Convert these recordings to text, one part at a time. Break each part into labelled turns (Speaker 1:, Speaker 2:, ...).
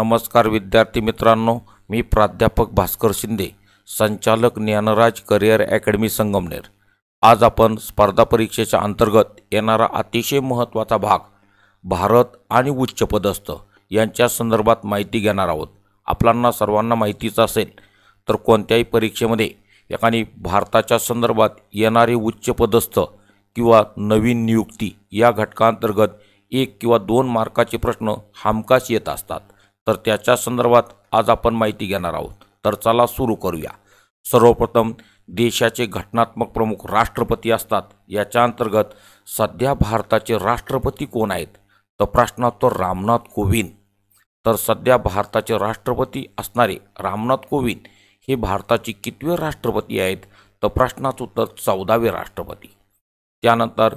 Speaker 1: नमस्कार विद्यार्थी मित्रांनो मी प्राध्यापक भास्कर शिंदे संचालक ज्ञानराज करिअर अकॅडमी संगमनेर आज आपण स्पर्धा परीक्षेच्या अंतर्गत येणारा अतिशय महत्त्वाचा भाग भारत आणि उच्चपदस्थ यांच्या संदर्भात माहिती घेणार आहोत आपल्यांना सर्वांना माहितीच असेल तर कोणत्याही परीक्षेमध्ये एखादी भारताच्या संदर्भात येणारे उच्चपदस्थ किंवा नवीन नियुक्ती या घटकांतर्गत एक किंवा दोन मार्काचे प्रश्न हमखास येत असतात तर त्याच्या संदर्भात आज आपण माहिती घेणार आहोत तर चला सुरू करूया सर्वप्रथम देशाचे घटनात्मक प्रमुख राष्ट्रपती असतात याच्या अंतर्गत सध्या भारताचे राष्ट्रपती कोण आहेत तर प्रश्नोत्तर रामनाथ कोविंद तर सध्या भारताचे राष्ट्रपती असणारे रामनाथ कोविंद हे भारताचे कितवे राष्ट्रपती आहेत तर प्रश्नाचं उत्तर चौदावे राष्ट्रपती त्यानंतर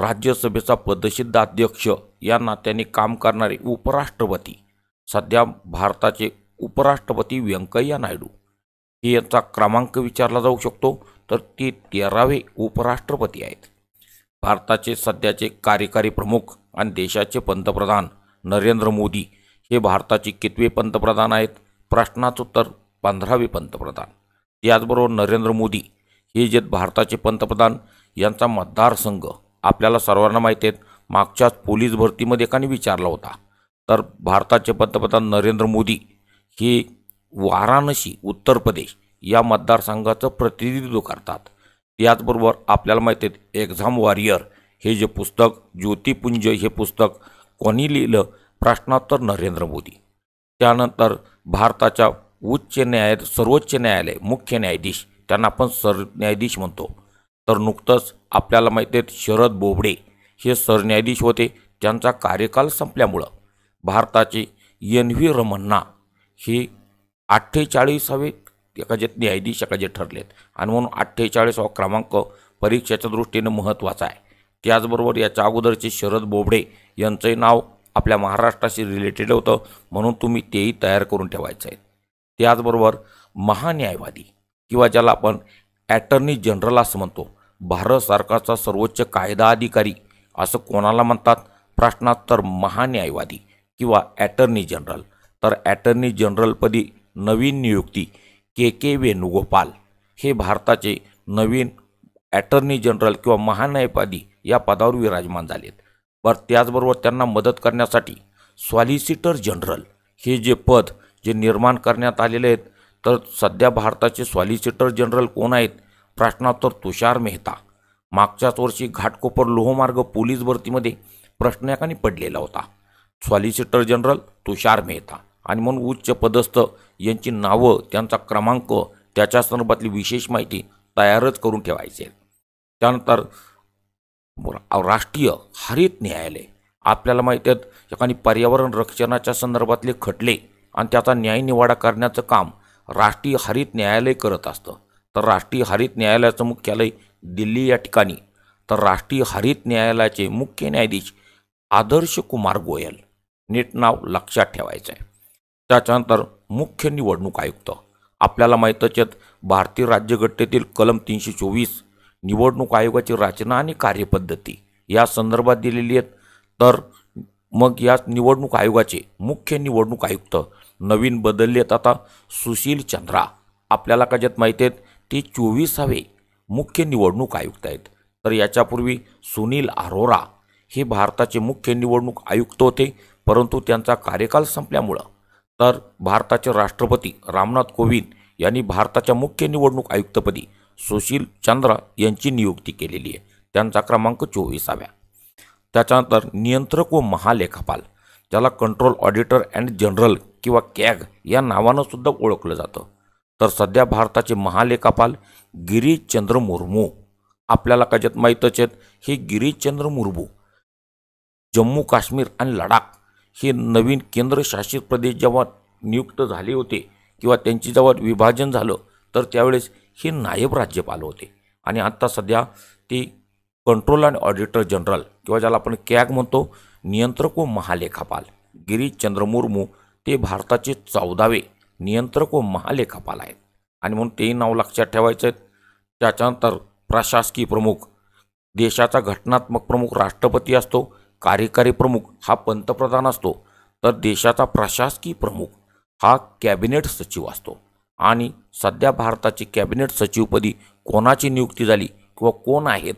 Speaker 1: राज्यसभेचा पदसिद्ध अध्यक्ष या नात्याने काम करणारे उपराष्ट्रपती सध्या भारताचे उपराष्ट्रपती व्यंकय्या नायडू हे यांचा क्रमांक विचारला जाऊ शकतो तर ते तेरावे उपराष्ट्रपती आहेत भारताचे सध्याचे कार्यकारी प्रमुख आणि देशाचे पंतप्रधान नरेंद्र मोदी हे भारताचे कितवे पंतप्रधान आहेत प्रश्नाचं उत्तर पंधरावे पंतप्रधान याचबरोबर नरेंद्र मोदी हे जे भारताचे पंतप्रधान यांचा मतदारसंघ आपल्याला सर्वांना माहिती आहेत मागच्याच पोलीस भरतीमध्ये एकाने विचारला होता तर भारताचे पंतप्रधान नरेंद्र मोदी हे वाराणसी उत्तर प्रदेश या मतदारसंघाचं प्रतिनिधित्व करतात त्याचबरोबर आपल्याला माहिती आहे एक्झाम वॉरियर हे जे पुस्तक ज्योतिपुंज हे पुस्तक कोणी लिहिलं प्रश्नोत्तर नरेंद्र मोदी त्यानंतर भारताच्या उच्च न्यायालय सर्वोच्च न्यायालय मुख्य न्यायाधीश त्यांना आपण सरन्यायाधीश म्हणतो तर नुकतंच आपल्याला माहिती आहेत शरद बोबडे हे सरन्यायाधीश होते त्यांचा कार्यकाल संपल्यामुळं भारताचे एन व्ही रमन्ना हे अठ्ठेचाळीसावे एकाच्यात न्यायाधीश एकाचे ठरलेत आणि म्हणून अठ्ठेचाळीसावा क्रमांक परीक्षेच्या दृष्टीनं महत्त्वाचा आहे त्याचबरोबर याच्या अगोदरचे शरद बोबडे यांचंही नाव आपल्या महाराष्ट्राशी रिलेटेड होतं म्हणून तुम्ही तेही तयार करून ठेवायचं आहे त्याचबरोबर महान्यायवादी किंवा ज्याला आपण ॲटर्नी जनरल असं म्हणतो भारत सरकारचा सर्वोच्च कायदा अधिकारी असं कोणाला म्हणतात प्रश्नात तर महान्यायवादी किंवा ॲटर्नी जनरल तर ॲटर्नी जनरलपदी नवीन नियुक्ती के के वेणुगोपाल हे भारताचे नवीन ॲटर्नी जनरल किंवा महान्यायपादी या पदावर विराजमान झालेत पर त्याचबरोबर त्यांना मदत करण्यासाठी सॉलिसिटर जनरल हे जे पद जे निर्माण करण्यात आलेले आहेत तर सध्या भारताचे सॉलिसिटर जनरल कोण आहेत प्रश्नोत्तर तुषार मेहता मागच्याच वर्षी घाटकोपर लोहमार्ग पोलीस भरतीमध्ये प्रश्नाकाने पडलेला होता सॉलिसिटर जनरल तुषार मेहता आणि म्हणून उच्च पदस्थ यांची नावं त्यांचा क्रमांक त्याच्या संदर्भातली विशेष माहिती तयारच करून ठेवायची त्यानंतर राष्ट्रीय हरित न्यायालय आपल्याला माहिती आहेत ठिकाणी पर्यावरण रक्षणाच्या संदर्भातले खटले आणि त्याचा न्यायनिवाडा करण्याचं काम राष्ट्रीय हरित न्यायालय करत असतं तर राष्ट्रीय हरित न्यायालयाचं मुख्यालय दिल्ली या ठिकाणी तर राष्ट्रीय हरित न्यायालयाचे मुख्य न्यायाधीश आदर्श कुमार गोयल नीट नाव लक्षात ठेवायचं आहे त्याच्यानंतर मुख्य निवडणूक आयुक्त आपल्याला माहीतच आहेत भारतीय राज्यघटनेतील कलम तीनशे चोवीस निवडणूक आयोगाची रचना आणि कार्यपद्धती या संदर्भात दिलेली आहेत तर मग या निवडणूक आयोगाचे मुख्य निवडणूक आयुक्त नवीन बदलले आहेत आता सुशील चंद्रा आपल्याला का ज्यात माहीत आहेत ते चोवीसावे मुख्य निवडणूक आयुक्त आहेत तर याच्यापूर्वी सुनील अरोरा हे भारताचे मुख्य निवडणूक आयुक्त होते परंतु त्यांचा कार्यकाल संपल्यामुळं तर भारताचे राष्ट्रपती रामनाथ कोविंद यांनी भारताच्या मुख्य निवडणूक आयुक्तपदी सुशील चंद्रा यांची नियुक्ती केलेली आहे त्यांचा क्रमांक चोवीसाव्या त्याच्यानंतर नियंत्रक व महालेखापाल ज्याला कंट्रोल ऑडिटर अँड जनरल किंवा कॅग या नावानं सुद्धा ओळखलं जातं तर सध्या भारताचे महालेखापाल गिरीशचंद्र मुर्मू आपल्याला कशात माहीतच आहेत हे गिरीशचंद्र मुर्मू जम्मू काश्मीर आणि लडाख हे नवीन केंद्रशासित प्रदेश जेव्हा नियुक्त झाले होते किंवा त्यांची जेव्हा विभाजन झालं तर त्यावेळेस हे नायब राज्यपाल होते आणि आत्ता सध्या ते कंट्रोल अँड ऑडिटर जनरल किंवा ज्याला आपण कॅग म्हणतो नियंत्रक व महालेखापाल गिरीश चंद्र मुर्मू ते भारताचे चौदावे नियंत्रक व महालेखापाल आहेत आणि म्हणून तेही नाव लक्षात ठेवायचं आहे त्याच्यानंतर प्रशासकीय प्रमुख देशाचा घटनात्मक प्रमुख राष्ट्रपती असतो कार्यकारी प्रमुख हा पंतप्रधान असतो तर देशाचा प्रशासकीय प्रमुख हा कॅबिनेट सचिव असतो आणि सध्या भारताची कॅबिनेट सचिवपदी कोणाची नियुक्ती झाली किंवा कोण आहेत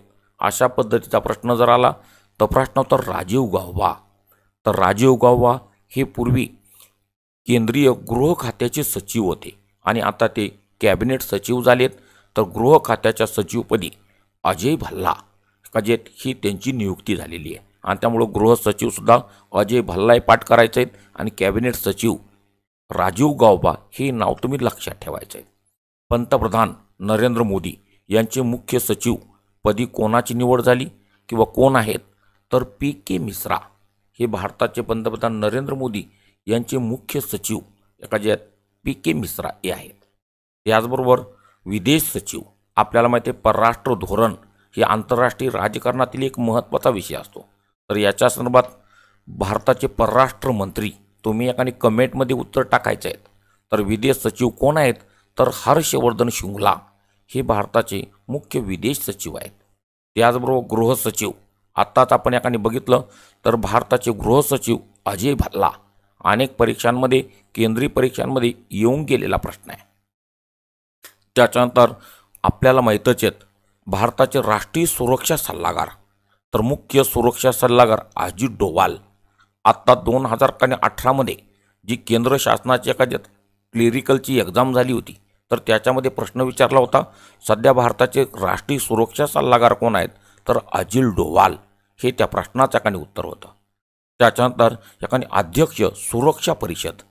Speaker 1: अशा पद्धतीचा प्रश्न जर आला तर प्रश्न होता राजीव गाव्हा तर राजीव गाव्हा हे पूर्वी केंद्रीय गृह खात्याचे सचिव होते आणि आता ते कॅबिनेट सचिव झालेत तर गृह खात्याच्या सचिवपदी अजय भल्ला कजेत ही त्यांची नियुक्ती झालेली आहे आणि त्यामुळं गृहसचिवसुद्धा अजय भल्लाय पाठ करायचे आहेत आणि कॅबिनेट सचिव राजीव गावबा हे नाव तुम्ही लक्षात ठेवायचं आहे पंतप्रधान नरेंद्र मोदी यांचे मुख्य सचिव पदी कोणाची निवड झाली किंवा कोण आहेत तर पी के मिश्रा हे भारताचे पंतप्रधान नरेंद्र मोदी यांचे मुख्य सचिव एका जे पी के मिश्रा हे आहेत याचबरोबर विदेश सचिव आपल्याला माहिती आहे परराष्ट्र धोरण हे आंतरराष्ट्रीय राजकारणातील एक महत्त्वाचा विषय असतो तर याच्या संदर्भात भारताचे परराष्ट्र मंत्री तुम्ही एकाने कमेंटमध्ये उत्तर टाकायचं आहेत तर विदेश सचिव कोण आहेत तर हर्षवर्धन शिंगला हे भारताचे मुख्य विदेश सचिव आहेत त्याचबरोबर गृहसचिव आत्ताच आपण एकाने बघितलं तर भारताचे गृहसचिव अजय भल्ला अनेक परीक्षांमध्ये केंद्रीय परीक्षांमध्ये येऊन गेलेला प्रश्न आहे त्याच्यानंतर आपल्याला माहीतच आहेत भारताचे राष्ट्रीय सुरक्षा सल्लागार तर मुख्य सुरक्षा सल्लागार अजित डोवाल आत्ता दोन हजार आणि अठरामध्ये जी केंद्र शासनाची एखाद्या क्लिरिकलची एक्झाम झाली होती तर त्याच्यामध्ये प्रश्न विचारला होता सध्या भारताचे राष्ट्रीय सुरक्षा सल्लागार कोण आहेत तर अजिल डोवाल हे त्या प्रश्नाचं एकाने उत्तर होतं त्याच्यानंतर एकाने अध्यक्ष सुरक्षा परिषद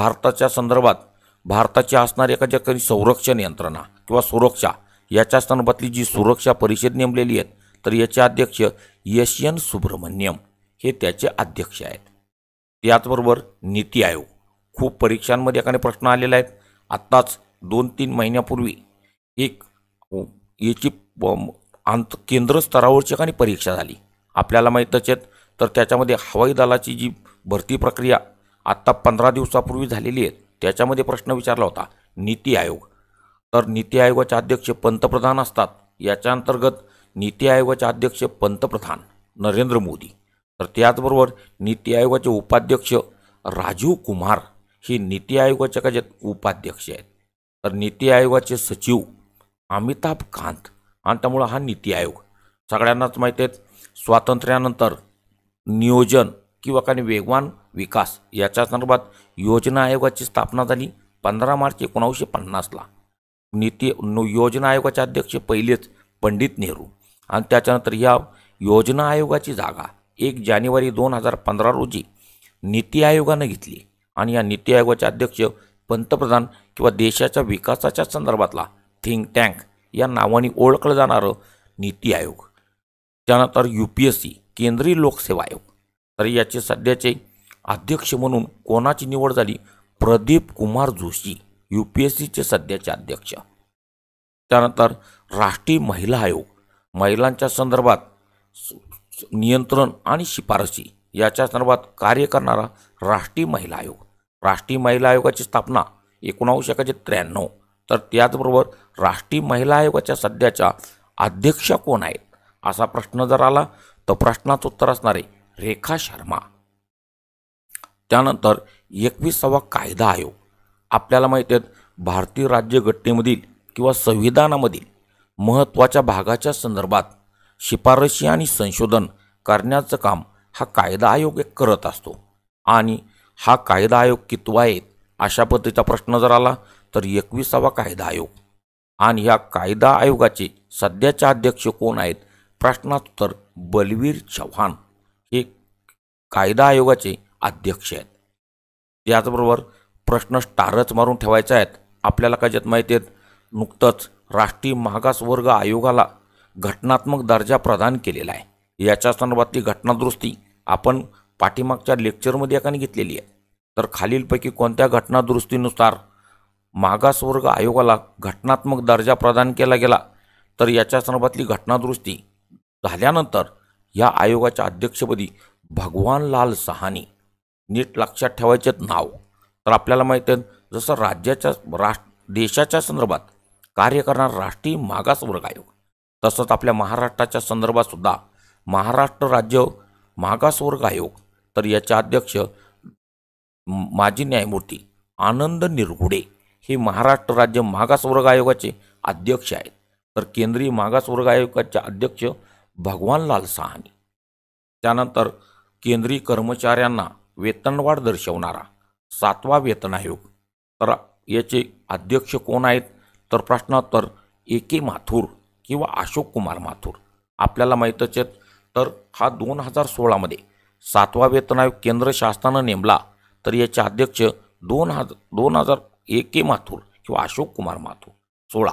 Speaker 1: भारताच्या संदर्भात भारताची असणारी एखाद्या काही संरक्षण यंत्रणा किंवा सुरक्षा याच्या संदर्भातली जी सुरक्षा परिषद नेमलेली आहेत तर याचे अध्यक्ष यश एन सुब्रमण्यम हे त्याचे अध्यक्ष आहेत त्याचबरोबर नीती आयोग खूप परीक्षांमध्ये एखाद्या प्रश्न आलेला आहेत आत्ताच दोन तीन महिन्यापूर्वी एक याची आंत केंद्र स्तरावरची एकाने परीक्षा झाली आपल्याला माहीतच आहेत तर त्याच्यामध्ये हवाई दलाची जी भरती प्रक्रिया आत्ता पंधरा दिवसापूर्वी झालेली आहे त्याच्यामध्ये प्रश्न विचारला होता नीती आयोग तर नीती आयोगाचे अध्यक्ष पंतप्रधान असतात याच्या अंतर्गत नीती आयोगाचे अध्यक्ष पंतप्रधान नरेंद्र मोदी तर त्याचबरोबर नीती आयोगाचे उपाध्यक्ष राजीव कुमार हे नीती आयोगाच्या का उपाध्यक्ष आहेत तर नीती आयोगाचे सचिव अमिताभ कांत आणि त्यामुळं हा नीती आयोग सगळ्यांनाच माहिती आहेत स्वातंत्र्यानंतर नियोजन किंवा काही वेगवान विकास याच्या संदर्भात योजना आयोगाची स्थापना झाली पंधरा मार्च एकोणावीसशे पन्नासला नीती योजना आयोगाचे अध्यक्ष पहिलेच पंडित नेहरू आणि त्याच्यानंतर या योजना आयोगाची जागा एक जानेवारी दोन हजार पंधरा रोजी नीती आयोगानं घेतली आणि या नीती आयोगाचे अध्यक्ष पंतप्रधान किंवा देशाच्या विकासाच्या संदर्भातला थिंक टँक या नावाने ओळखलं जाणारं नीती आयोग त्यानंतर यू पी एस सी केंद्रीय लोकसेवा आयोग तर याचे सध्याचे अध्यक्ष म्हणून कोणाची निवड झाली Pradeep Kumar Joshi U P S सीचे सध्याचे अध्यक्ष त्यानंतर राष्ट्रीय महिला आयोग महिलांच्या संदर्भात नियंत्रण आणि शिफारसी याच्या संदर्भात कार्य करणारा राष्ट्रीय महिला आयोग राष्ट्रीय महिला आयोगाची स्थापना एकोणावीस एकाशे त्र्याण्णव तर त्याचबरोबर राष्ट्रीय महिला आयोगाच्या सध्याच्या अध्यक्षा कोण आहेत असा प्रश्न जर आला तर प्रश्नाचं उत्तर असणारे रेखा शर्मा त्यानंतर एकविसावा कायदा आयोग आपल्याला माहिती आहेत भारतीय राज्यघटनेमधील किंवा संविधानामधील महत्त्वाच्या भागाच्या संदर्भात शिफारशी आणि संशोधन करण्याचं काम हा कायदा आयोग करत असतो आणि हा कायदा आयोग कितवा आहे अशा पद्धतीचा प्रश्न जर आला तर एकविसावा कायदा आयोग आणि या कायदा आयोगाचे सध्याचे अध्यक्ष कोण आहेत प्रश्नात उत्तर बलवीर चव्हाण हे कायदा आयोगाचे अध्यक्ष आहेत त्याचबरोबर प्रश्न स्टारच मारून ठेवायचा आहेत आपल्याला काय ज्यात माहिती आहेत नुकतंच राष्ट्रीय वर्ग आयोगाला घटनात्मक दर्जा प्रदान केलेला आहे याच्या संदर्भातली घटनादुरुस्ती आपण पाठीमागच्या लेक्चरमध्ये एकाने घेतलेली आहे तर खालीलपैकी कोणत्या घटनादुरुस्तीनुसार मागासवर्ग आयोगाला घटनात्मक दर्जा प्रदान केला गेला तर याच्या संदर्भातली घटनादुरुस्ती झाल्यानंतर या आयोगाच्या अध्यक्षपदी भगवानलाल सहानी नीट लक्षात ठेवायचे नाव तर आपल्याला माहीत आहे जसं राज्याच्या राष्ट्र देशाच्या संदर्भात कार्य करणारा राष्ट्रीय मागासवर्ग आयोग तसंच आपल्या महाराष्ट्राच्या संदर्भात सुद्धा महाराष्ट्र राज्य मागासवर्ग आयोग तर याचे अध्यक्ष माजी न्यायमूर्ती आनंद निरगुडे हे महाराष्ट्र राज्य मागासवर्ग आयोगाचे अध्यक्ष आहेत तर केंद्रीय मागासवर्ग आयोगाचे अध्यक्ष भगवानलाल सहानी त्यानंतर केंद्रीय कर्मचाऱ्यांना वेतनवाढ दर्शवणारा सातवा वेतन आयोग तर याचे अध्यक्ष कोण आहेत तर प्रश्नोत्तर ए के माथूर किंवा अशोक कुमार माथूर आपल्याला माहीतच आहेत तर हा दोन हजार सोळामध्ये सातवा वेतन आयोग केंद्र शासनानं नेमला तर याचे अध्यक्ष दोन हजार दोन हजार ए के माथूर किंवा अशोक कुमार माथूर सोळा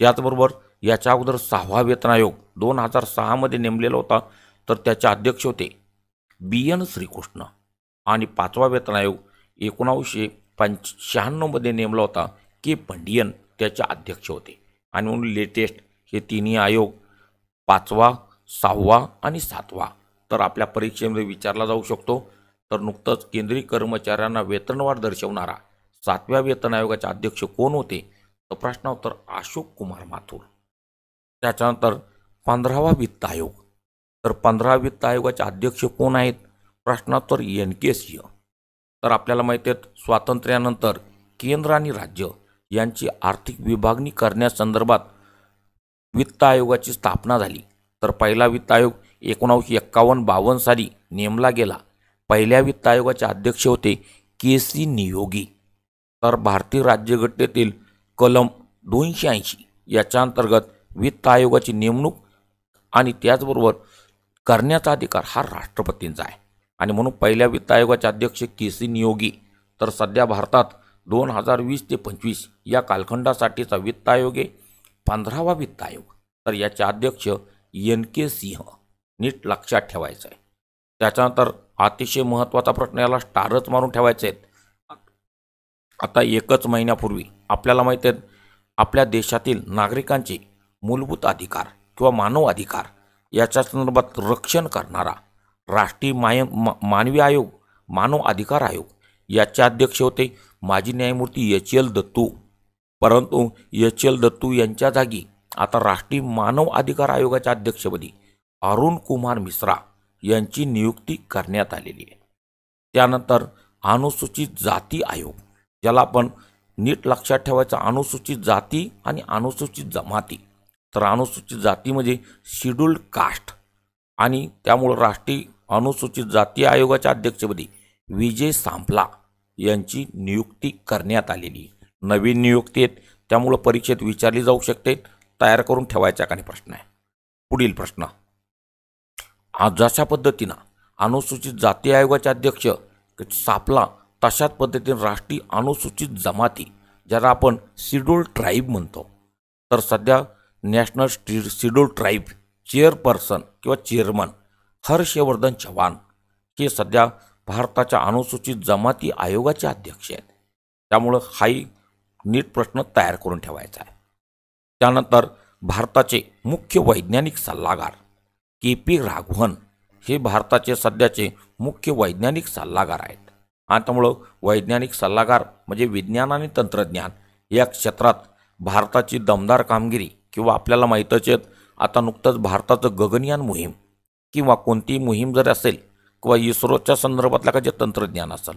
Speaker 1: त्याचबरोबर याच्या अगोदर सहावा वेतन आयोग दोन हजार सहामध्ये नेमलेला होता तर त्याचे अध्यक्ष होते बी एन श्रीकृष्ण आणि पाचवा वेतन आयोग एकोणावीसशे पंच शहाण्णवमध्ये नेमला होता के पंडियन त्याचे अध्यक्ष होते आणि म्हणून लेटेस्ट हे तिन्ही आयोग पाचवा सहावा आणि सातवा तर आपल्या परीक्षेमध्ये विचारला जाऊ शकतो तर नुकतंच केंद्रीय कर्मचाऱ्यांना वेतनवाढ दर्शवणारा सातव्या वेतन आयोगाचे अध्यक्ष कोण होते तर उत्तर अशोक कुमार माथुर त्याच्यानंतर पंधरावा वित्त आयोग तर पंधरावा वित्त आयोगाचे अध्यक्ष कोण आहेत प्रश्नोत्तर एन के सिंह तर आपल्याला माहिती आहेत स्वातंत्र्यानंतर केंद्र आणि राज्य यांची आर्थिक विभागणी करण्यासंदर्भात वित्त आयोगाची स्थापना झाली तर पहिला वित्त आयोग एकोणावीसशे एक्कावन्न बावन्न साली नेमला गेला पहिल्या वित्त आयोगाचे अध्यक्ष होते के सी नियोगी तर भारतीय राज्यघटनेतील कलम दोनशे ऐंशी याच्या अंतर्गत वित्त आयोगाची नेमणूक आणि त्याचबरोबर करण्याचा अधिकार हा राष्ट्रपतींचा आहे आणि म्हणून पहिल्या वित्त आयोगाचे अध्यक्ष के सी नियोगी तर सध्या भारतात दोन हजार वीस ते पंचवीस या कालखंडासाठीचा वित्त आयोग आहे पंधरावा वित्त आयोग तर याचे अध्यक्ष एन के सिंह नीट लक्षात ठेवायचं आहे त्याच्यानंतर अतिशय महत्त्वाचा प्रश्न याला स्टारच मारून ठेवायचे आहेत आता एकच महिन्यापूर्वी आपल्याला माहिती आहेत आपल्या देशातील नागरिकांचे मूलभूत अधिकार किंवा मानव अधिकार याच्या संदर्भात रक्षण करणारा राष्ट्रीय माय मा मानवी आयोग मानव अधिकार आयोग याचे अध्यक्ष होते माजी न्यायमूर्ती एच एल दत्तू परंतु एच एल दत्तू यांच्या जागी आता राष्ट्रीय मानव अधिकार आयोगाच्या अध्यक्षपदी अरुण कुमार मिश्रा यांची नियुक्ती करण्यात आलेली आहे त्यानंतर अनुसूचित जाती आयोग ज्याला आपण नीट लक्षात ठेवायचं अनुसूचित जाती आणि अनुसूचित जमाती तर अनुसूचित जाती म्हणजे शेड्युल्ड कास्ट आणि त्यामुळं राष्ट्रीय अनुसूचित जाती आयोगाच्या अध्यक्षपदी विजय सांपला यांची नियुक्ती करण्यात आलेली नवीन नियुक्ती आहेत त्यामुळं परीक्षेत विचारली जाऊ शकते तयार करून ठेवायचा काही प्रश्न आहे पुढील प्रश्न जशा पद्धतीनं अनुसूचित जाती आयोगाचे अध्यक्ष सापला तशाच पद्धतीने राष्ट्रीय अनुसूचित जमाती ज्याला आपण सिडोल ट्राईब म्हणतो तर सध्या नॅशनल स्टी सिडोल ट्राईब चेअरपर्सन किंवा चेअरमन हर्षवर्धन चव्हाण हे सध्या भारताच्या अनुसूचित जमाती आयोगाचे अध्यक्ष आहेत त्यामुळं हाही नीट प्रश्न तयार करून ठेवायचा आहे त्यानंतर भारताचे मुख्य वैज्ञानिक सल्लागार के पी राघवन हे भारताचे सध्याचे मुख्य वैज्ञानिक सल्लागार आहेत आणि त्यामुळं वैज्ञानिक सल्लागार म्हणजे विज्ञान आणि तंत्रज्ञान या क्षेत्रात भारताची दमदार कामगिरी किंवा आपल्याला माहीतच आहेत आता नुकतंच भारताचं गगनयान मोहीम किंवा कोणतीही मोहीम जर असेल किंवा इस्रोच्या संदर्भातला का जे तंत्रज्ञान असेल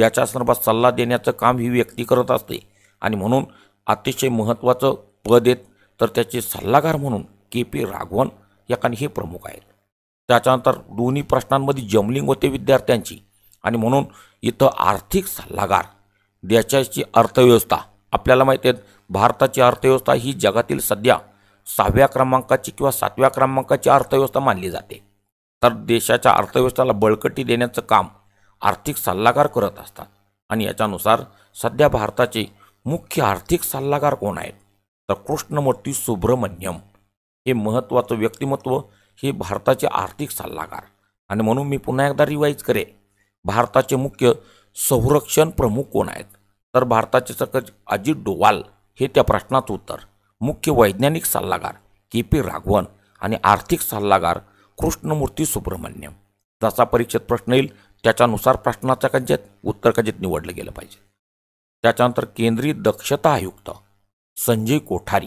Speaker 1: याच्या संदर्भात सल्ला देण्याचं काम ही व्यक्ती करत असते आणि म्हणून अतिशय महत्त्वाचं पद आहेत तर त्याचे सल्लागार म्हणून के पी राघवन याकानी हे प्रमुख आहेत त्याच्यानंतर दोन्ही प्रश्नांमध्ये जमलिंग होते विद्यार्थ्यांची आणि म्हणून इथं आर्थिक सल्लागार देशाची अर्थव्यवस्था आपल्याला माहिती आहे भारताची अर्थव्यवस्था ही जगातील सध्या सहाव्या क्रमांकाची किंवा सातव्या क्रमांकाची अर्थव्यवस्था मानली जाते तर देशाच्या अर्थव्यवस्थेला बळकटी देण्याचं काम आर्थिक सल्लागार करत असतात आणि याच्यानुसार सध्या भारताचे मुख्य आर्थिक सल्लागार कोण आहेत तर कृष्णमूर्ती सुब्रमण्यम हे महत्त्वाचं व्यक्तिमत्व हे भारताचे आर्थिक सल्लागार आणि म्हणून मी पुन्हा एकदा रिवाईज करे भारताचे मुख्य संरक्षण प्रमुख कोण आहेत तर भारताचे सकज अजित डोवाल हे त्या प्रश्नाचं उत्तर मुख्य वैज्ञानिक सल्लागार के पी राघवन आणि आर्थिक सल्लागार कृष्णमूर्ती सुब्रमण्यम जसा परीक्षेत प्रश्न येईल त्याच्यानुसार प्रश्नाच्या कज्जेत उत्तर कज्जेत निवडलं गेलं पाहिजे त्याच्यानंतर केंद्रीय दक्षता आयुक्त संजय कोठारी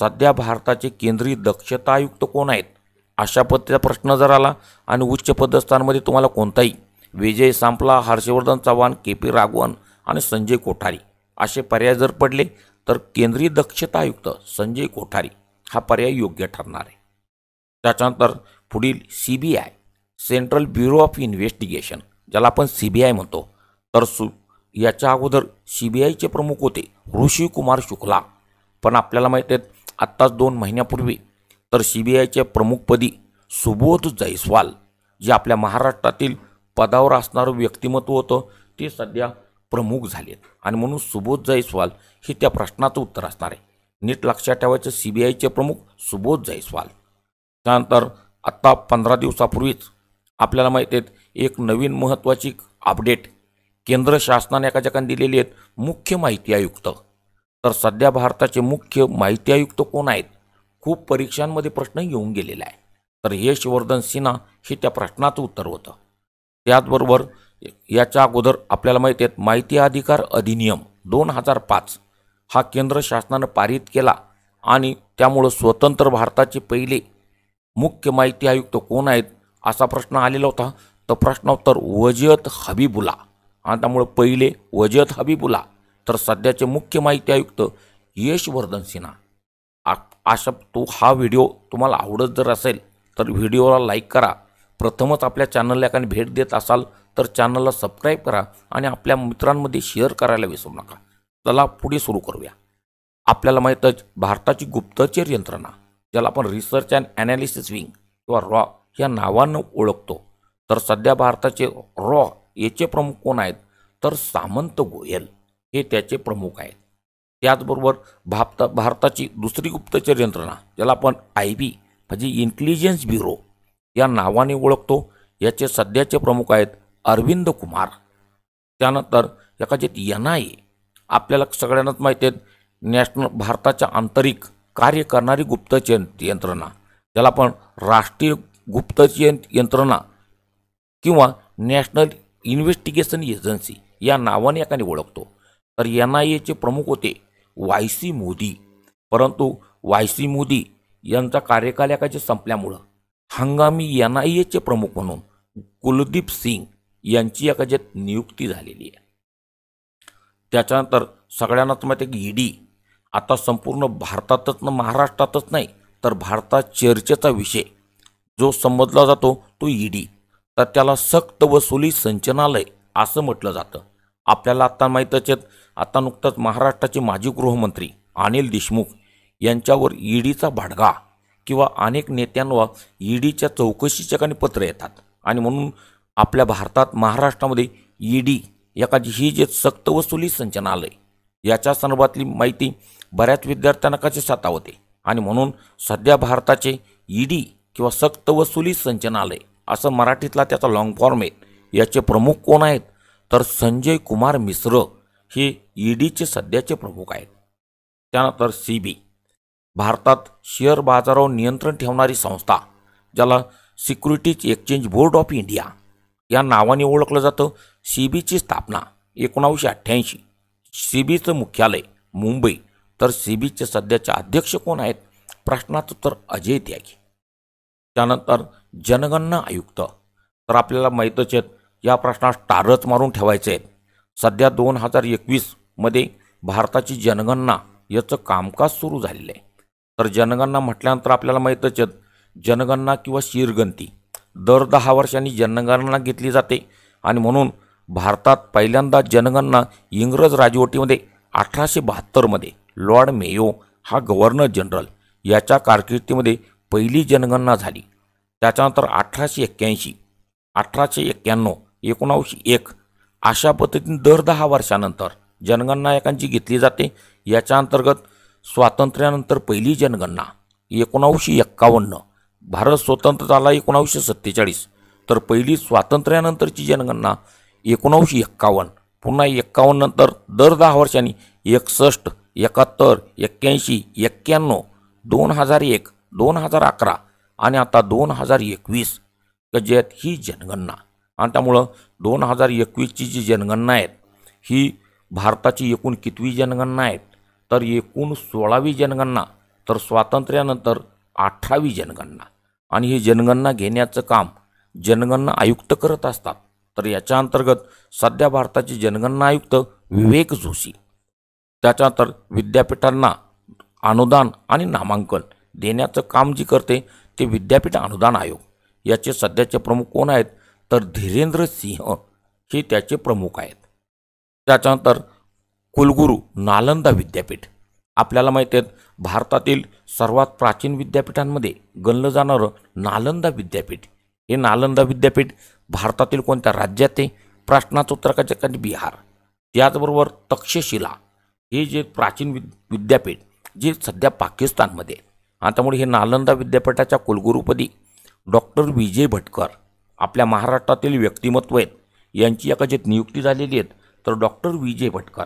Speaker 1: सध्या भारताचे केंद्रीय दक्षता आयुक्त कोण आहेत अशा पद्धतीचा प्रश्न जर आला आणि उच्च पदस्थांमध्ये तुम्हाला कोणताही विजय सांपला हर्षवर्धन चव्हाण के पी राघवन आणि संजय कोठारी असे पर्याय जर पडले तर केंद्रीय दक्षता आयुक्त संजय कोठारी हा पर्याय योग्य ठरणार आहे त्याच्यानंतर पुढील C B I central bureau of investigation ज्याला आपण सी बी आय म्हणतो तर सु याच्या अगोदर सी बी आयचे प्रमुख होते ऋषी कुमार शुक्ला पण आपल्याला माहिती आहेत आत्ताच दोन महिन्यापूर्वी तर सी बी आयचे प्रमुखपदी सुबोध जयस्वाल जे आपल्या महाराष्ट्रातील पदावर असणारं व्यक्तिमत्व होतं ते सध्या प्रमुख झालेत आणि म्हणून सुबोध जयस्वाल हे त्या प्रश्नाचं उत्तर असणार आहे नीट लक्षात ठेवायचं सी बी आयचे प्रमुख सुबोध जयस्वाल त्यानंतर आत्ता पंधरा दिवसापूर्वीच आपल्याला माहिती आहेत एक नवीन महत्त्वाची अपडेट केंद्र शासनाने एका जगाने दिलेली आहेत मुख्य माहिती आयुक्त तर सध्या भारताचे मुख्य माहिती आयुक्त कोण आहेत खूप परीक्षांमध्ये प्रश्न येऊन गेलेला आहे तर यशवर्धन सिन्हा हे त्या प्रश्नाचं उत्तर होतं त्याचबरोबर याच्या अगोदर आपल्याला माहिती आहेत माहिती अधिकार अधिनियम दोन हजार पाच हा केंद्र शासनानं पारित केला आणि त्यामुळं स्वतंत्र भारताचे पहिले मुख्य माहिती आयुक्त कोण आहेत असा प्रश्न आलेला होता तर प्रश्न उत्तर वजियत हबीबुला आणि त्यामुळे पहिले वजयत हबीबुला तर सध्याचे मुख्य माहिती आयुक्त यशवर्धन सिन्हा अशा तो हा व्हिडिओ तुम्हाला आवडत जर असेल तर व्हिडिओला लाईक करा प्रथमच आपल्या चॅनलला एखादी भेट देत असाल तर चॅनलला सबस्क्राईब करा आणि आपल्या मित्रांमध्ये शेअर करायला विसरू नका चला पुढे सुरू करूया आपल्याला माहीतच भारताची गुप्तचर यंत्रणा ज्याला आपण रिसर्च अँड ॲनालिसिस विंग किंवा रॉ या नावानं ओळखतो तर सध्या भारताचे रॉ याचे प्रमुख कोण आहेत तर सामंत गोयल हे त्याचे प्रमुख आहेत त्याचबरोबर भारता भारताची दुसरी गुप्तचर यंत्रणा ज्याला आपण आय बी म्हणजे इंटेलिजन्स ब्युरो या नावाने ओळखतो याचे सध्याचे प्रमुख आहेत अरविंद कुमार त्यानंतर एका एन आय आपल्याला सगळ्यांनाच माहिती आहेत नॅशनल भारताच्या आंतरिक कार्य करणारी गुप्तचर यंत्रणा ज्याला आपण राष्ट्रीय गुप्तचर यंत्रणा किंवा नॅशनल इन्व्हेस्टिगेशन एजन्सी या नावाने एकाने ओळखतो तर एन आय एचे प्रमुख होते वाय सी मोदी परंतु वाय सी मोदी यांचा कार्यकाल एकाचे संपल्यामुळं हंगामी एन आय एचे प्रमुख म्हणून कुलदीप सिंग यांची एकाच्यात नियुक्ती झालेली आहे त्याच्यानंतर सगळ्यांनाच माहिती आहे की ईडी आता संपूर्ण भारतातच न महाराष्ट्रातच नाही तर भारतात चर्चेचा विषय जो समजला जातो तो ईडी तर त्याला सक्त वसुली संचनालय असं म्हटलं जातं आपल्याला आता माहीतच आहेत आता नुकतंच महाराष्ट्राचे माजी गृहमंत्री अनिल देशमुख यांच्यावर ईडीचा भाडगा किंवा अनेक नेत्यांवर ईडीच्या चौकशीच्या काही पत्र येतात आणि म्हणून आपल्या भारतात महाराष्ट्रामध्ये ईडी एखादी ही जे सक्त वसुली संचनालय याच्या संदर्भातली माहिती बऱ्याच विद्यार्थ्यांना कसे होते आणि म्हणून सध्या भारताचे ईडी किंवा सक्त वसुली संचनालय असं मराठीतला त्याचा लॉंग फॉर्म आहे याचे प्रमुख कोण आहेत तर संजय कुमार मिश्र हे ईडीचे सध्याचे प्रमुख आहेत त्यानंतर सी बी भारतात शेअर बाजारावर नियंत्रण ठेवणारी संस्था ज्याला securities exchange board of India या नावाने ओळखलं जातं सी बीची स्थापना एकोणावीसशे अठ्ठ्याऐंशी सी बीचं मुख्यालय मुंबई तर सी बीचे सध्याचे अध्यक्ष कोण आहेत प्रश्नाचं उत्तर अजय त्यागी त्यानंतर जनगणना आयुक्त तर आपल्याला माहीतच आहेत या प्रश्नास टारच मारून ठेवायचे आहेत सध्या दोन हजार एकवीसमध्ये भारताची जनगणना याचं कामकाज सुरू झालेलं आहे तर जनगणना म्हटल्यानंतर आपल्याला माहीतच आहेत जनगणना किंवा शिरगंती दर दहा वर्षांनी जनगणना घेतली जाते आणि म्हणून भारतात पहिल्यांदा जनगणना इंग्रज राजवटीमध्ये अठराशे बहात्तरमध्ये लॉर्ड मेयो हा गव्हर्नर जनरल याच्या कारकिर्दीमध्ये पहिली जनगणना झाली त्याच्यानंतर अठराशे एक्क्याऐंशी अठराशे एक्क्याण्णव एकोणावीसशे एक अशा पद्धतीने दर दहा वर्षानंतर जनगणना एकांची घेतली जाते याच्या अंतर्गत स्वातंत्र्यानंतर पहिली जनगणना एकोणावीसशे एक्कावन्न भारत स्वतंत्र झाला एकोणावीसशे सत्तेचाळीस तर पहिली स्वातंत्र्यानंतरची जनगणना एकोणावीसशे एक्कावन्न पुन्हा नंतर दर दहा वर्षांनी एकसष्ट एकाहत्तर एक्क्याऐंशी एक्क्याण्णव दोन हजार एक दोन हजार अकरा आणि आता दोन हजार एकवीस आहेत ही जनगणना आणि त्यामुळं दोन हजार एकवीसची जी जनगणना आहेत ही भारताची एकूण कितवी जनगणना आहेत तर एकूण सोळावी जनगणना तर स्वातंत्र्यानंतर अठरावी जनगणना आणि ही जनगणना घेण्याचं काम जनगणना आयुक्त करत असतात तर याच्या अंतर्गत सध्या भारताचे जनगणना आयुक्त विवेक जोशी त्याच्यानंतर विद्यापीठांना अनुदान आणि नामांकन देण्याचं काम जी करते ते विद्यापीठ अनुदान आयोग याचे सध्याचे प्रमुख कोण आहेत तर धीरेंद्र सिंह हे त्याचे प्रमुख आहेत त्याच्यानंतर कुलगुरू नालंदा विद्यापीठ आपल्याला माहिती आहेत भारतातील सर्वात प्राचीन विद्यापीठांमध्ये गणलं जाणारं नालंदा विद्यापीठ हे नालंदा विद्यापीठ भारतातील कोणत्या राज्यात आहे प्रश्नाचं उत्तर कधी बिहार त्याचबरोबर तक्षशिला हे जे प्राचीन विद विद्यापीठ जे सध्या पाकिस्तानमध्ये आहे त्यामुळे हे नालंदा विद्यापीठाच्या कुलगुरूपदी डॉक्टर विजय भटकर आपल्या महाराष्ट्रातील व्यक्तिमत्व आहेत यांची एका कदाचित नियुक्ती झालेली आहेत तर डॉक्टर विजय भटकर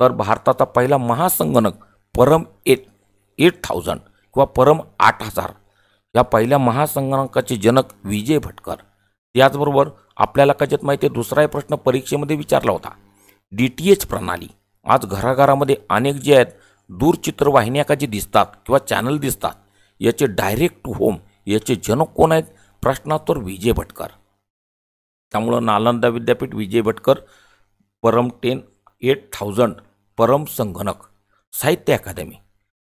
Speaker 1: तर भारताचा पहिला महासंगणक परम एट एट थाउजंड किंवा परम आठ हजार या पहिल्या महासंगणकाचे जनक विजय भटकर त्याचबरोबर आपल्याला कशात माहिती आहे दुसराही प्रश्न परीक्षेमध्ये विचारला होता डी टी एच प्रणाली आज घराघरामध्ये अनेक जे आहेत दूरचित्रवाहिन्या का जे दिसतात किंवा चॅनल दिसतात याचे डायरेक्ट टू होम याचे जनक कोण आहेत प्रश्नात्तर विजय भटकर त्यामुळं नालंदा विद्यापीठ विजय भटकर परम टेन एट थाउजंड परम संगणक साहित्य अकादमी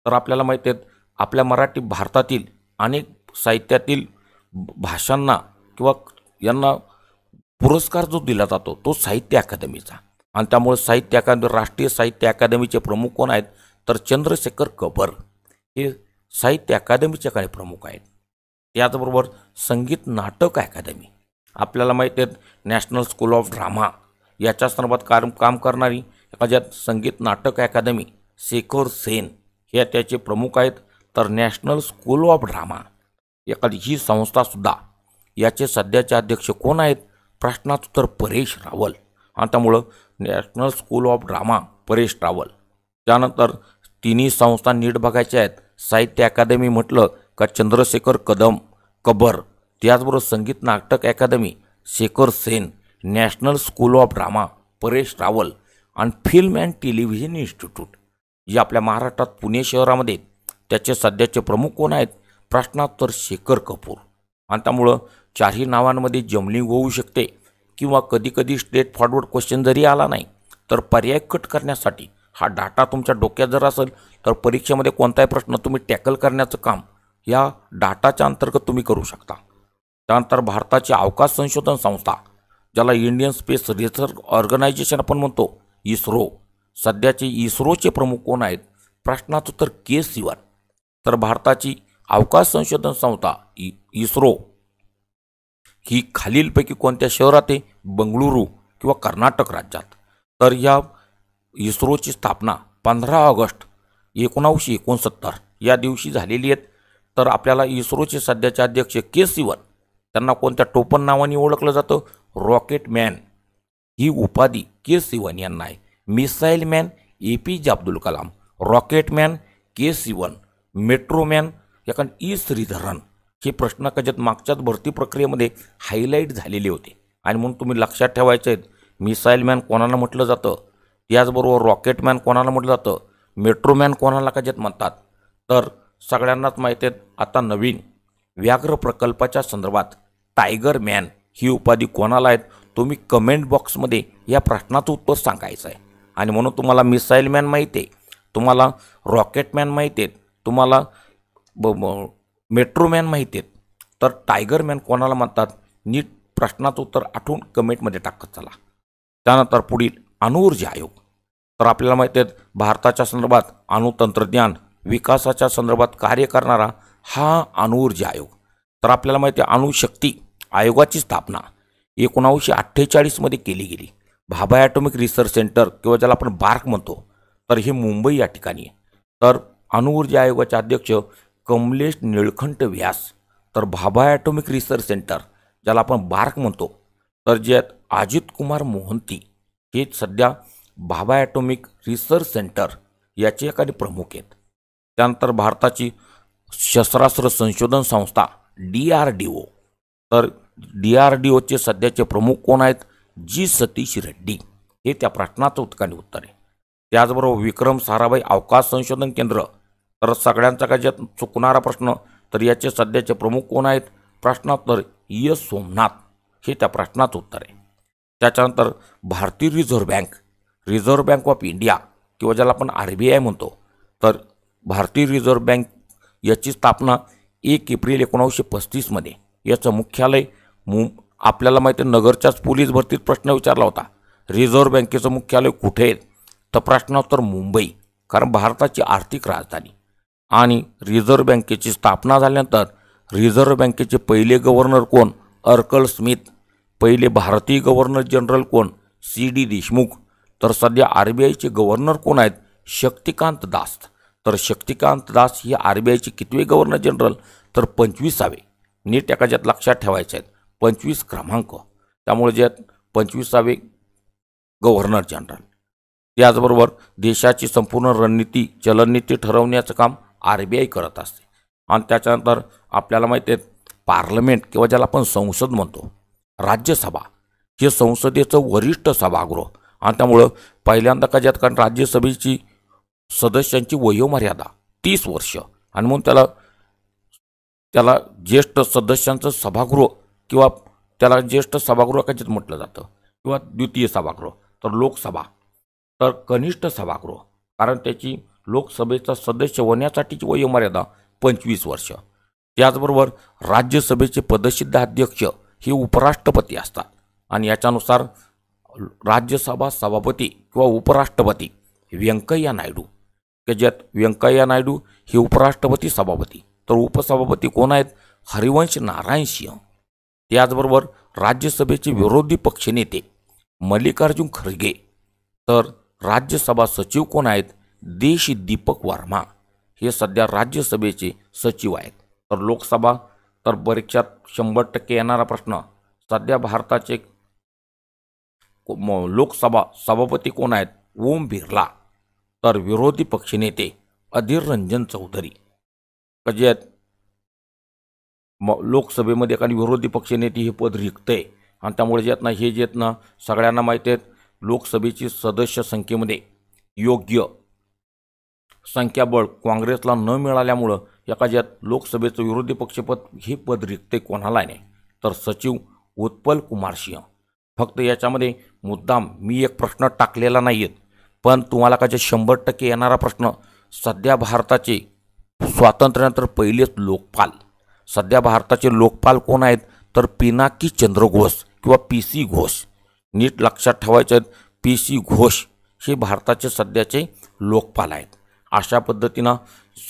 Speaker 1: तर आपल्याला माहिती आहेत आपल्या मराठी भारतातील अनेक साहित्यातील भाषांना किंवा यांना पुरस्कार जो दिला जातो तो साहित्य अकादमीचा आणि त्यामुळे साहित्य अकादमी राष्ट्रीय साहित्य अकादमीचे प्रमुख कोण आहेत तर चंद्रशेखर कबर हे साहित्य अकादमीचे काही प्रमुख आहेत याचबरोबर संगीत नाटक अकादमी आपल्याला माहिती आहेत नॅशनल स्कूल ऑफ ड्रामा याच्या संदर्भात काम काम करणारी एखाद्यात संगीत नाटक अकादमी शेखर सेन हे त्याचे प्रमुख आहेत तर नॅशनल स्कूल ऑफ ड्रामा एखादी ही संस्थासुद्धा याचे सध्याचे अध्यक्ष कोण आहेत प्रश्नाचं उत्तर परेश रावल आणि त्यामुळं national school of drama Paresh Rawal त्यानंतर तिन्ही संस्था नीट बघायच्या आहेत साहित्य अकादमी म्हटलं का चंद्रशेखर कदम कबर त्याचबरोबर Sangeet Natak Akademi Shekhar Sen national school of drama Paresh Rawal आणि फिल्म अँड टेलिव्हिजन इन्स्टिट्यूट जे आपल्या महाराष्ट्रात पुणे शहरामध्ये त्याचे सध्याचे प्रमुख कोण आहेत प्रश्नात तर शेखर कपूर आणि त्यामुळं चारही नावांमध्ये जमली होऊ शकते किंवा कधीकधी स्ट्रेट फॉरवर्ड क्वेश्चन जरी आला नाही तर पर्याय कट करण्यासाठी हा डाटा तुमच्या डोक्यात जर असेल तर परीक्षेमध्ये कोणताही प्रश्न तुम्ही टॅकल करण्याचं काम या डाटाच्या अंतर्गत तुम्ही करू शकता त्यानंतर भारताची अवकाश संशोधन संस्था ज्याला इंडियन स्पेस रिसर्च ऑर्गनायझेशन आपण म्हणतो इस्रो सध्याचे इस्रोचे प्रमुख कोण आहेत प्रश्नाचं तर के सिवन तर भारताची अवकाश संशोधन संस्था इ इस्रो ही खालीलपैकी कोणत्या शहरात आहे बंगळुरू किंवा कर्नाटक राज्यात तर या इस्रोची स्थापना पंधरा ऑगस्ट एकोणावीसशे एकोणसत्तर या दिवशी झालेली आहेत तर आपल्याला इस्रोचे सध्याचे अध्यक्ष के सिवन त्यांना कोणत्या टोपन नावाने ओळखलं जातं रॉकेट मॅन ही उपाधी के सिवन यांना आहे missile man A P J Abdul Kalam rocket man K Sivan metro या कारण ई श्रीधरन हे प्रश्न कदाचित मागच्याच भरती प्रक्रियेमध्ये हायलाईट झालेले होते आणि म्हणून तुम्ही लक्षात ठेवायचे आहेत मिसाईल मॅन कोणाला म्हटलं जातं त्याचबरोबर रॉकेटमॅन कोणाला म्हटलं जातं मेट्रोमॅन कोणाला कदाचित म्हणतात तर सगळ्यांनाच माहिती आहेत आता नवीन व्याघ्र प्रकल्पाच्या संदर्भात टायगर मॅन ही उपाधी कोणाला आहेत तुम्ही कमेंट बॉक्समध्ये या प्रश्नाचं उत्तर सांगायचं आहे आणि म्हणून तुम्हाला मिसाईल मॅन माहिती आहे तुम्हाला मॅन माहिती आहेत तुम्हाला ब मेट्रोमॅन माहिती आहेत तर टायगर मॅन कोणाला म्हणतात नीट प्रश्नाचं उत्तर आठवून कमेंटमध्ये टाकत चला त्यानंतर पुढील अणुऊर्जा आयोग तर आपल्याला माहिती आहेत भारताच्या संदर्भात अणुतंत्रज्ञान विकासाच्या संदर्भात कार्य करणारा हा अणुऊर्जा आयोग तर आपल्याला माहिती आहे अणुशक्ती आयोगाची स्थापना एकोणावीसशे अठ्ठेचाळीसमध्ये केली गेली भाभा ॲटॉमिक रिसर्च सेंटर किंवा ज्याला आपण बार्क म्हणतो तर हे मुंबई या ठिकाणी आहे तर अणुऊर्जा आयोगाचे अध्यक्ष कमलेश निळखंठ व्यास तर भाभा ॲटॉमिक रिसर्च सेंटर ज्याला आपण बार्क म्हणतो तर जे आहेत अजित कुमार मोहंती हे सध्या भाभा ॲटॉमिक रिसर्च सेंटर याचे एखादे प्रमुख आहेत त्यानंतर भारताची शस्त्रास्त्र संशोधन संस्था डी आर डी ओ तर डी आर डी ओचे सध्याचे प्रमुख कोण आहेत जी सतीश रेड्डी हे त्या प्रश्नाचं उत्काने उत्तर आहे त्याचबरोबर विक्रम साराभाई अवकाश संशोधन केंद्र तर सगळ्यांचा का ज्यात चुकणारा प्रश्न तर याचे सध्याचे प्रमुख कोण आहेत प्रश्नोत्तर उत्तर य सोमनाथ हे त्या प्रश्नाचं उत्तर आहे त्याच्यानंतर भारतीय reserve bank reserve bank of India किंवा ज्याला आपण आर बी आय म्हणतो तर भारतीय रिझर्व्ह बँक याची स्थापना एक एप्रिल एकोणावीसशे पस्तीसमध्ये याचं मुख्यालय मु आपल्याला माहिती आहे नगरच्याच पोलीस भरतीत प्रश्न विचारला होता रिझर्व्ह बँकेचं मुख्यालय कुठे आहे तर प्रश्नोत्तर मुंबई कारण भारताची आर्थिक राजधानी आणि रिझर्व्ह बँकेची स्थापना झाल्यानंतर रिझर्व्ह बँकेचे पहिले गव्हर्नर कोण अर्कल स्मिथ पहिले भारतीय गव्हर्नर जनरल कोण सी डी देशमुख तर सध्या आर बी आयचे गव्हर्नर कोण आहेत शक्तिकांत दास तर शक्तिकांत दास हे आर बी आयचे कितवे गव्हर्नर जनरल तर पंचवीसावे नीट एका ज्यात लक्षात ठेवायचे आहेत पंचवीस क्रमांक त्यामुळे जे आहेत पंचवीसावे गव्हर्नर जनरल त्याचबरोबर देशाची संपूर्ण रणनीती चलननीती ठरवण्याचं काम आर बी आय करत असते आणि त्याच्यानंतर आपल्याला माहिती आहे पार्लमेंट किंवा ज्याला आपण संसद म्हणतो राज्यसभा हे संसदेचं वरिष्ठ सभागृह आणि त्यामुळं पहिल्यांदा का ज्यात कारण राज्यसभेची सदस्यांची वयोमर्यादा तीस वर्ष आणि म्हणून त्याला त्याला ज्येष्ठ सदस्यांचं सभागृह किंवा त्याला ज्येष्ठ सभागृह कशात म्हटलं जातं किंवा द्वितीय सभागृह तर लोकसभा तर कनिष्ठ सभागृह कारण त्याची लोकसभेचा सदस्य होण्यासाठीची वयोमर्यादा पंचवीस वर्ष त्याचबरोबर राज्यसभेचे पदसिद्ध अध्यक्ष हे उपराष्ट्रपती असतात आणि याच्यानुसार राज्यसभा सभापती किंवा उपराष्ट्रपती व्यंकय्या नायडू त्याच्यात व्यंकय्या नायडू हे उपराष्ट्रपती सभापती तर उपसभापती कोण आहेत हरिवंश नारायण सिंह त्याचबरोबर राज्यसभेचे विरोधी पक्षनेते मल्लिकार्जुन खरगे तर राज्यसभा सचिव कोण आहेत देश दीपक वर्मा हे सध्या राज्यसभेचे सचिव आहेत तर लोकसभा तर परीक्षात शंभर टक्के येणारा प्रश्न सध्या भारताचे लोकसभा सभापती कोण आहेत ओम बिर्ला तर विरोधी पक्षनेते अधीर रंजन चौधरी कजे म लोकसभेमध्ये एखादी विरोधी पक्षनेते हे पद रिक्त आहे आणि त्यामुळे जे ना हे जे ना सगळ्यांना माहिती आहेत लोकसभेची सदस्य संख्येमध्ये योग्य संख्याबळ काँग्रेसला न मिळाल्यामुळं एका ज्यात लोकसभेचं विरोधी पक्षपद हे पद रिक्त कोणाला नाही तर सचिव उत्पल कुमार सिंह फक्त याच्यामध्ये मुद्दाम मी एक प्रश्न टाकलेला नाही आहेत पण तुम्हाला का जे शंभर टक्के येणारा प्रश्न सध्या भारताचे स्वातंत्र्यानंतर पहिलेच लोकपाल सध्या भारताचे लोकपाल कोण आहेत तर पिनाकी चंद्र घोष किंवा पी सी घोष नीट लक्षात ठेवायचे आहेत पी सी घोष हे भारताचे सध्याचे लोकपाल आहेत अशा पद्धतीनं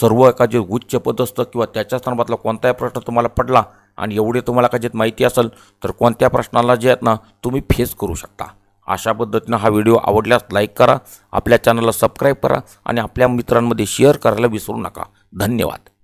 Speaker 1: सर्व एका जे उच्च पदस्थ किंवा त्याच्या संदर्भातला कोणताही प्रश्न तुम्हाला पडला आणि एवढे तुम्हाला कदाचित माहिती असेल तर कोणत्या प्रश्नाला जे आहेत ना तुम्ही फेस करू शकता अशा पद्धतीनं हा व्हिडिओ आवडल्यास लाईक करा आपल्या चॅनलला सबस्क्राईब करा आणि आपल्या मित्रांमध्ये शेअर करायला विसरू नका धन्यवाद